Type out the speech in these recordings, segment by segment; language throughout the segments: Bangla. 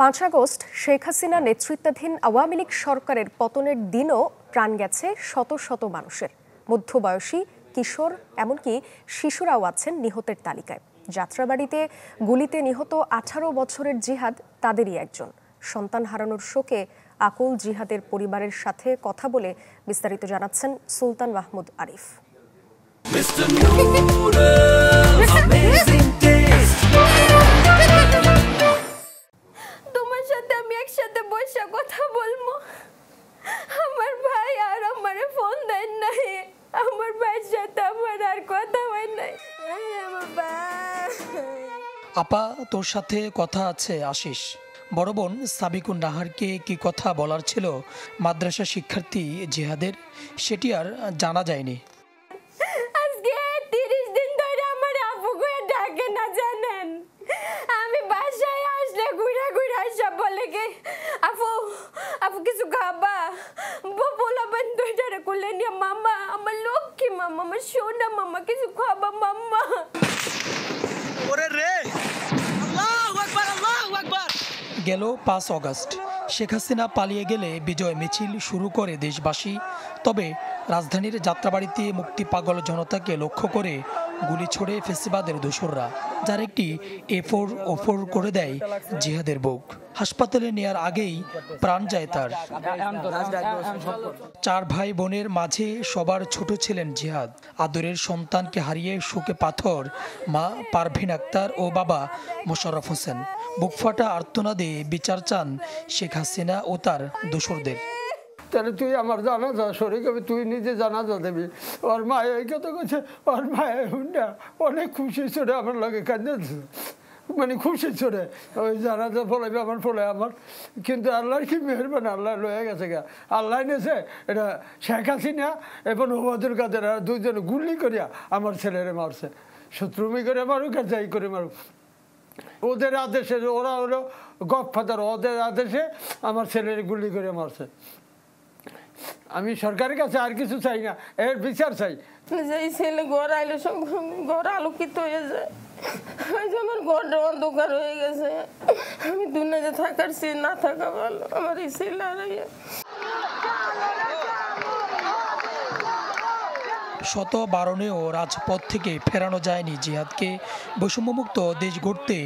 পাঁচ আগস্ট শেখ হাসিনা নেতৃত্বাধীন আওয়ামী লীগ সরকারের পতনের দিনও প্রাণ গেছে শত শত মানুষের মধ্যবয়সী কিশোর এমনকি শিশুরাও আছেন নিহতের তালিকায় যাত্রাবাড়িতে গুলিতে নিহত আঠারো বছরের জিহাদ তাদেরই একজন সন্তান হারানোর শোকে আকুল জিহাদের পরিবারের সাথে কথা বলে বিস্তারিত জানাচ্ছেন সুলতান মাহমুদ আরিফ আপা তোর সাথে কথা আছে আশিস বড় বোন সাবিকুন নাহারকে কি কথা বলার ছিল মাদ্রাসা শিক্ষার্থী জিহাদের সেটি আর জানা যায়নি আজকে তিরিশ দিন ধরে আমার আপু না আমি আসলে ঘুরে ঘুরে আপু আপু কিছু মামা আমার লক্ষ্মী মামা আমার সোনা মামা কিছু খাবা মামা গেল পাঁচ অগস্ট শেখ হাসিনা পালিয়ে গেলে বিজয় মিছিল শুরু করে দেশবাসী তবে রাজধানীর যাত্রাবাড়িতে মুক্তি পাগল জনতাকে লক্ষ্য করে গুলি ছড়ে ফেসিবাদের দোসররা যার একটি এ ফোর ও ফোর করে দেয় জিহাদের বুক হাসপাতালে নেয়ার আগেই প্রাণ যায় তার চার ভাই বোনের মাঝে সবার ছোট ছিলেন জিহাদ আদরের সন্তানকে হারিয়ে শোকে পাথর মা পারভিন আক্তার ও বাবা মোশাররফ হোসেন বুকফাটা আর্তনাদে বিচার চান শেখ হাসিনা ও তার দোসরদের তাহলে তুই আমার জানাজা শরীর গেবে তুই নিজে জানাজা দেবি ওর মায়ের কথা কইছে ওর মায়ের হুন্ডা অনেক খুশি ছিল আমার লগে কান্দে মানে খুশি চড়ে ওই যারা তো ফলাইবে আমার ফলে আমার কিন্তু আল্লাহর কি মেহরবান আল্লাহ লয়ে গেছে গা আল্লাহ নেছে এটা শেখ হাসিনা এবং ওবাদুল কাদের আর দুইজন গুলি করিয়া আমার ছেলেরে মারছে শত্রুমি করে মারুক আর যাই করে মারুক ওদের আদেশে ওরা হলো ফাদার ওদের আদেশে আমার ছেলের গুলি করে মারছে আমি সরকারের কাছে আর কিছু চাই না এর বিচার চাই যে ছেলে ঘর আইলে সব ঘর আলোকিত হয়ে যায় আমার ঘরটা অন্ধকার হয়ে গেছে আমি দুনিয়াতে থাকার সে না থাকা ভালো আমার এই ছেলে শত শত বারণেও রাজপথ থেকে ফেরানো যায়নি জিহাদকে বৈষম্যমুক্ত দেশ গড়তে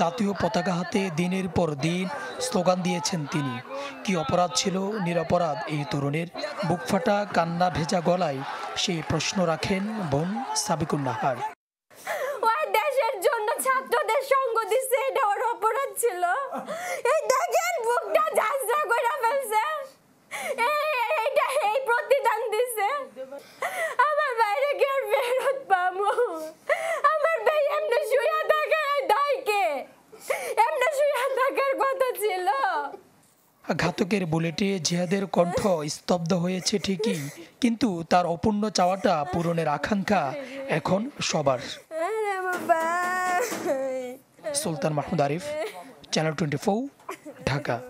জাতীয় পতাকা হাতে দিনের পর দিন স্লোগান দিয়েছেন তিনি কি অপরাধ ছিল নিরাপরাধ এই তরুণের বুকফাটা কান্না ভেজা গলায় সেই প্রশ্ন রাখেন বোন সাবিকুন্নাহার এই দেখেন বুকটা কইরা ফেলছে এইটা এই প্রতিদান দিছে আমার বাইরে কি আর আমার ভাই এমনি থাকে এমনি থাকার কথা ছিল ঘাতকের বুলেটে জিহাদের কণ্ঠ স্তব্ধ হয়েছে ঠিকই কিন্তু তার অপূর্ণ চাওয়াটা পূরণের আকাঙ্ক্ষা এখন সবার সুলতান মাহমুদ আরিফ चैनल 24 ढाका